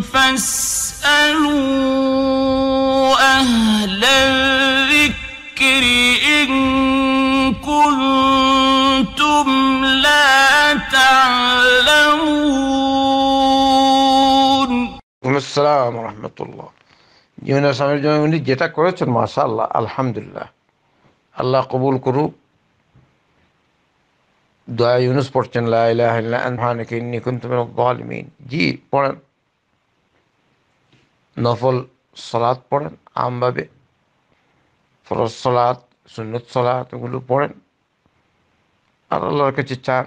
فاسألوا أهل الذكر إن كنتم لا تعلمون السلام ورحمة الله جونا سامر جونا جيتك ما شاء الله الحمد لله الله قبول كرو دعاء يونس بورتشن لا إله إلا أنت إني كنت من الظالمين جي بورن নফল সলাদ পড়েন আমভাবে ফরজ সলাদ সুন্নত সলাদ এগুলো পড়েন আর আল্লাহর কাছে চান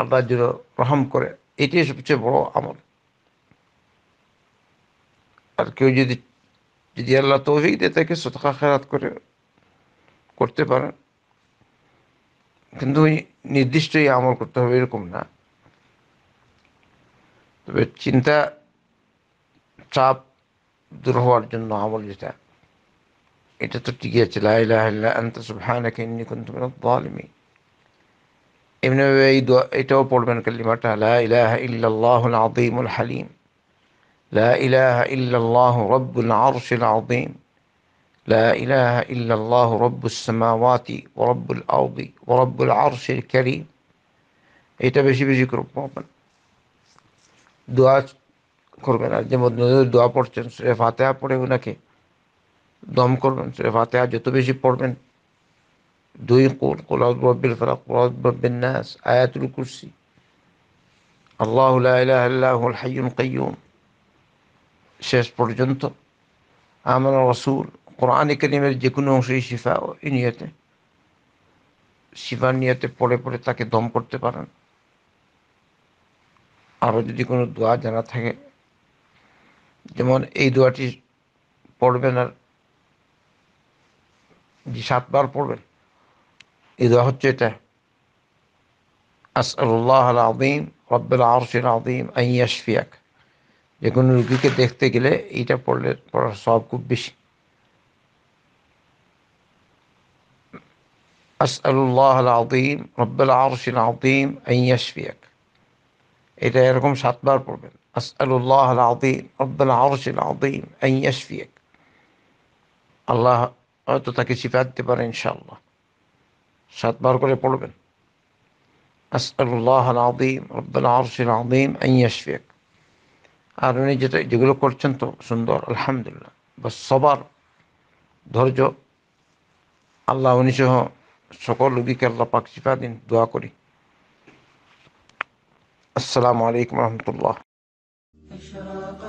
আল্লাহ যেন রহম করে এটাই সবচেয়ে বড় আমল আর কেউ যদি যদি আল্লাহ তৌফিক দিয়ে তাকে সতকা খেরাত করে করতে পারেন কিন্তু ওই নির্দিষ্টই আমল করতে হবে এরকম না তবে চিন্তা চাপ দূর হওয়ার জন্য আমল যেটা এটা তো টিকে আছে আন্ত কুনতু মিনাল লাহিলাহিল্লাহমি এমনিভাবে এই এটাও পড়বেন কালিমাটা লা লাহ ইহ আযীমুল হালিম لا إله إلا الله رب العرش العظيم لا إله إلا الله رب السماوات ورب الأرض ورب العرش الكريم إيه تبشي বেশি করে পড়বেন করবেন আর যে মজনুদের দোয়া পড়ছেন সে ফাতেহা পড়ে ওনাকে দম করবেন সে ফাতেহা যত বেশি পড়বেন দুই কোন কোলাউদ রব্বিল ফালাক কোলাউদ নাস আয়াতুল কুরসি আল্লাহ আল্লাহ আল্লাহুল হাইয়ুল শেষ পর্যন্ত আমার রসুল কোরআন করিমের যে কোনো এই শিফা এই নিয়েতে শিফা নিয়েতে পড়ে পড়ে তাকে দম করতে পারেন আরও যদি কোনো দোয়া জানা থাকে যেমন এই দোয়াটি পড়বেন আর জি সাতবার পড়বেন এই দোয়া হচ্ছে এটা আসআল্লাহ আদিম রব্বুল আরশিল আদিম আইয়াশফিয়াক যে কোনো রুগীকে দেখতে গেলে এইটা পড়লে পড়ার সব খুব বেশি আসআল্লাহ আল আদিম রব্বুল আরশিল আদিম আইয়াশফিয়াক এটা এরকম সাতবার পড়বেন أسأل الله العظيم رب العرش العظيم أن يشفيك আল্লাহ হয়তো তাকে শিফা দিতে পারে ইনশাআল্লাহ সাতবার করে পড়বেন আসআলুল্লাহ আদিম রব্বুল আরশিল আদিম আন ইয়াশফিক আর উনি যেটা যেগুলো করছেন তো সুন্দর আলহামদুলিল্লাহ বা সবার ধৈর্য আল্লাহ উনি সহ সকল রুগীকে আল্লাহ পাক শিফা দিন দোয়া করি আসসালামু আলাইকুম রহমতুল্লাহ